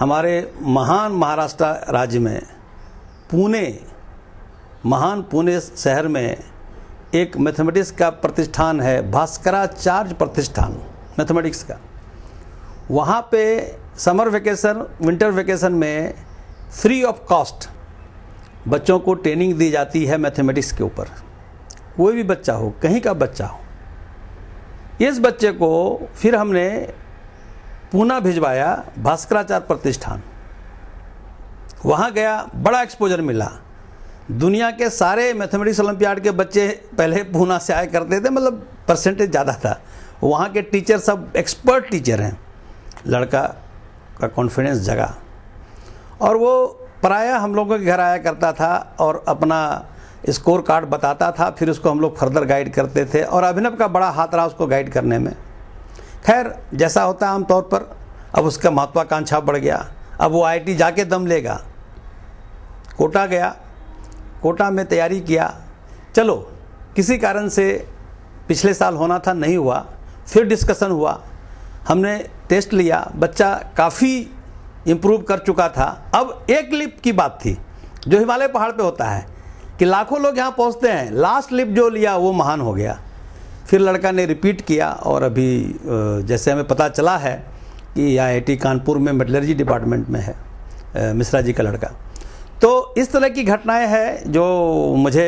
हमारे महान महाराष्ट्र राज्य में पुणे महान पुणे शहर में एक मैथमेटिक्स का प्रतिष्ठान है भास्कराचार्य प्रतिष्ठान मैथमेटिक्स का वहाँ पे समर वेकेशन विंटर वेकेशन में फ्री ऑफ कॉस्ट बच्चों को ट्रेनिंग दी जाती है मैथमेटिक्स के ऊपर कोई भी बच्चा हो कहीं का बच्चा हो इस बच्चे को फिर हमने पूना भिजवाया भास्कराचार्य प्रतिष्ठान वहाँ गया बड़ा एक्सपोजर मिला दुनिया के सारे मैथमेटिक्स ओलंपियाड के बच्चे पहले पूना से आया करते थे मतलब परसेंटेज ज़्यादा था वहाँ के टीचर सब एक्सपर्ट टीचर हैं लड़का का कॉन्फिडेंस जगा और वो प्रायः हम लोगों के घर आया करता था और अपना स्कोर कार्ड बताता था फिर उसको हम लोग फर्दर गाइड करते थे और अभिनव का बड़ा हाथ रहा उसको गाइड करने में खैर जैसा होता है आमतौर पर अब उसका महत्वाकांक्षा बढ़ गया अब वो आईआईटी जाके दम लेगा कोटा गया कोटा में तैयारी किया चलो किसी कारण से पिछले साल होना था नहीं हुआ फिर डिस्कशन हुआ हमने टेस्ट लिया बच्चा काफ़ी इम्प्रूव कर चुका था अब एक लिप की बात थी जो हिमालय पहाड़ पे होता है कि लाखों लोग यहाँ पहुँचते हैं लास्ट लिप जो लिया वो महान हो गया फिर लड़का ने रिपीट किया और अभी जैसे हमें पता चला है कि आई कानपुर में मेटलर्जी डिपार्टमेंट में है मिश्रा जी का लड़का तो इस तरह की घटनाएं हैं जो मुझे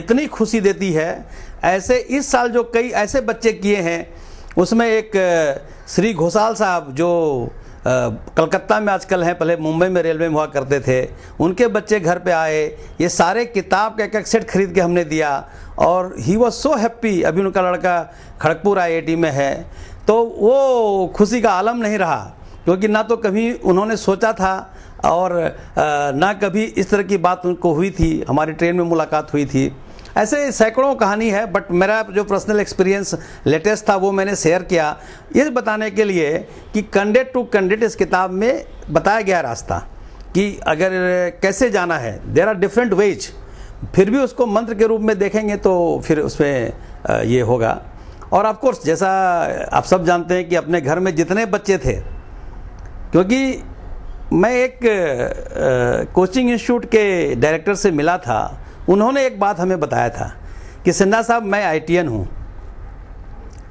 इतनी खुशी देती है ऐसे इस साल जो कई ऐसे बच्चे किए हैं उसमें एक श्री घोषाल साहब जो कलकत्ता में आजकल हैं पहले मुंबई में रेलवे में हुआ करते थे उनके बच्चे घर पे आए ये सारे किताब का एक एक सेट खरीद के हमने दिया और ही वॉज सो हैप्पी अभी उनका लड़का खड़गपुर आई में है तो वो खुशी का आलम नहीं रहा क्योंकि ना तो कभी उन्होंने सोचा था और ना कभी इस तरह की बात उनको हुई थी हमारी ट्रेन में मुलाकात हुई थी ऐसे सैकड़ों कहानी है बट मेरा जो पर्सनल एक्सपीरियंस लेटेस्ट था वो मैंने शेयर किया ये बताने के लिए कि कंडेट टू कंडेट इस किताब में बताया गया रास्ता कि अगर कैसे जाना है देर आर डिफरेंट वेज फिर भी उसको मंत्र के रूप में देखेंगे तो फिर उसमें ये होगा और ऑफकोर्स जैसा आप सब जानते हैं कि अपने घर में जितने बच्चे थे क्योंकि मैं एक कोचिंग इंस्टीट्यूट के डायरेक्टर से मिला था उन्होंने एक बात हमें बताया था कि सिन्हा साहब मैं आई हूँ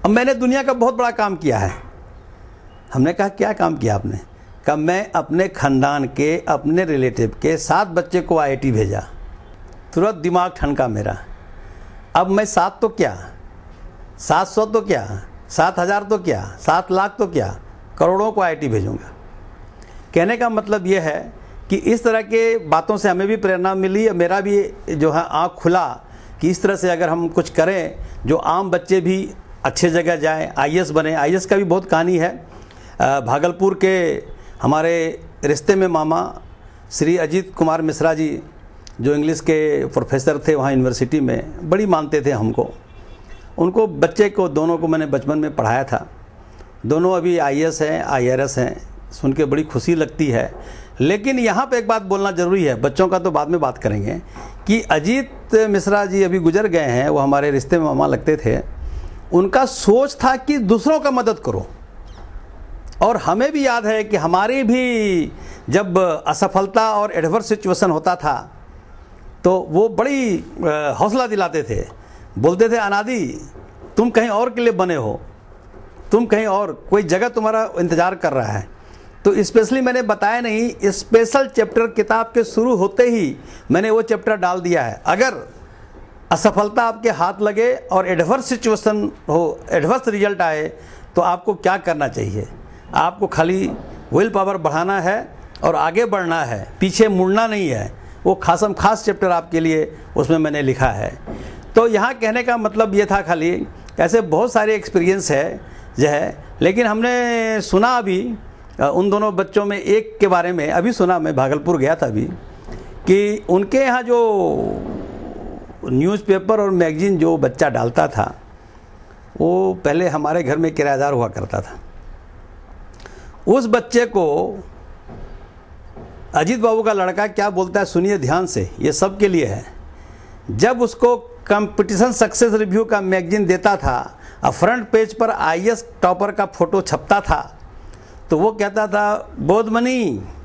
अब मैंने दुनिया का बहुत बड़ा काम किया है हमने कहा क्या काम किया आपने कहा मैं अपने ख़ानदान के अपने रिलेटिव के सात बच्चे को टी भेजा तुरंत दिमाग ठनका मेरा अब मैं सात तो क्या सात सौ तो क्या सात हज़ार तो क्या सात लाख तो क्या करोड़ों को टी भेजूँगा कहने का मतलब यह है कि इस तरह के बातों से हमें भी प्रेरणा मिली और मेरा भी जो है आँख खुला कि इस तरह से अगर हम कुछ करें जो आम बच्चे भी अच्छे जगह जाएं आईएएस बने आईएएस का भी बहुत कहानी है भागलपुर के हमारे रिश्ते में मामा श्री अजीत कुमार मिश्रा जी जो इंग्लिश के प्रोफेसर थे वहाँ यूनिवर्सिटी में बड़ी मानते थे हमको उनको बच्चे को दोनों को मैंने बचपन में पढ़ाया था दोनों अभी आई एस हैं आई आर एस हैं सुन के बड़ी खुशी लगती है लेकिन यहाँ पे एक बात बोलना ज़रूरी है बच्चों का तो बाद में बात करेंगे कि अजीत मिश्रा जी अभी गुजर गए हैं वो हमारे रिश्ते में मामा लगते थे उनका सोच था कि दूसरों का मदद करो और हमें भी याद है कि हमारी भी जब असफलता और एडवर्स सिचुएशन होता था तो वो बड़ी हौसला दिलाते थे बोलते थे अनादि तुम कहीं और के लिए बने हो तुम कहीं और कोई जगह तुम्हारा इंतज़ार कर रहा है तो स्पेशली मैंने बताया नहीं स्पेशल चैप्टर किताब के शुरू होते ही मैंने वो चैप्टर डाल दिया है अगर असफलता आपके हाथ लगे और एडवर्स सिचुएशन हो एडवर्स रिजल्ट आए तो आपको क्या करना चाहिए आपको खाली विल पावर बढ़ाना है और आगे बढ़ना है पीछे मुड़ना नहीं है वो खासम खास चैप्टर आपके लिए उसमें मैंने लिखा है तो यहाँ कहने का मतलब ये था खाली ऐसे बहुत सारे एक्सपीरियंस है जो है लेकिन हमने सुना अभी उन दोनों बच्चों में एक के बारे में अभी सुना मैं भागलपुर गया था अभी कि उनके यहाँ जो न्यूज़पेपर और मैगजीन जो बच्चा डालता था वो पहले हमारे घर में किराएदार हुआ करता था उस बच्चे को अजीत बाबू का लड़का क्या बोलता है सुनिए ध्यान से ये सब के लिए है जब उसको कंपटीशन सक्सेस रिव्यू का मैगजीन देता था और फ्रंट पेज पर आईएएस टॉपर का फोटो छपता था तो वो कहता था बोधमनी